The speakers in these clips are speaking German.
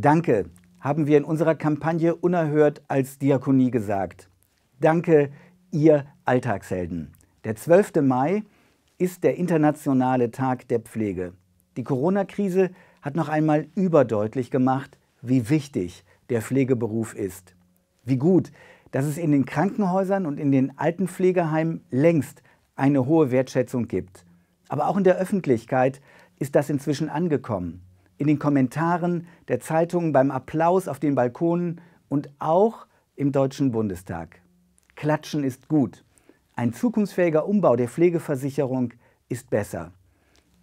Danke haben wir in unserer Kampagne unerhört als Diakonie gesagt. Danke, ihr Alltagshelden. Der 12. Mai ist der internationale Tag der Pflege. Die Corona-Krise hat noch einmal überdeutlich gemacht, wie wichtig der Pflegeberuf ist. Wie gut, dass es in den Krankenhäusern und in den Altenpflegeheimen längst eine hohe Wertschätzung gibt. Aber auch in der Öffentlichkeit ist das inzwischen angekommen in den Kommentaren der Zeitungen, beim Applaus auf den Balkonen und auch im Deutschen Bundestag. Klatschen ist gut. Ein zukunftsfähiger Umbau der Pflegeversicherung ist besser.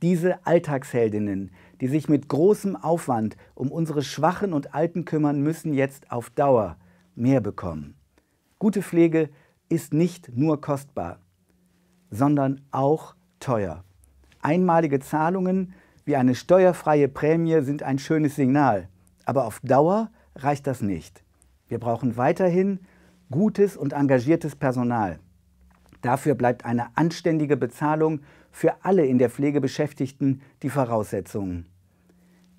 Diese Alltagsheldinnen, die sich mit großem Aufwand um unsere Schwachen und Alten kümmern, müssen jetzt auf Dauer mehr bekommen. Gute Pflege ist nicht nur kostbar, sondern auch teuer. Einmalige Zahlungen wie eine steuerfreie Prämie sind ein schönes Signal, aber auf Dauer reicht das nicht. Wir brauchen weiterhin gutes und engagiertes Personal. Dafür bleibt eine anständige Bezahlung für alle in der Pflege Beschäftigten die Voraussetzung.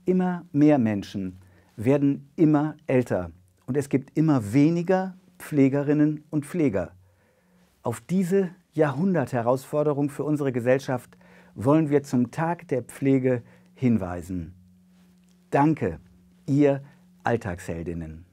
Immer mehr Menschen werden immer älter und es gibt immer weniger Pflegerinnen und Pfleger. Auf diese Jahrhundertherausforderung für unsere Gesellschaft wollen wir zum Tag der Pflege hinweisen. Danke, ihr Alltagsheldinnen.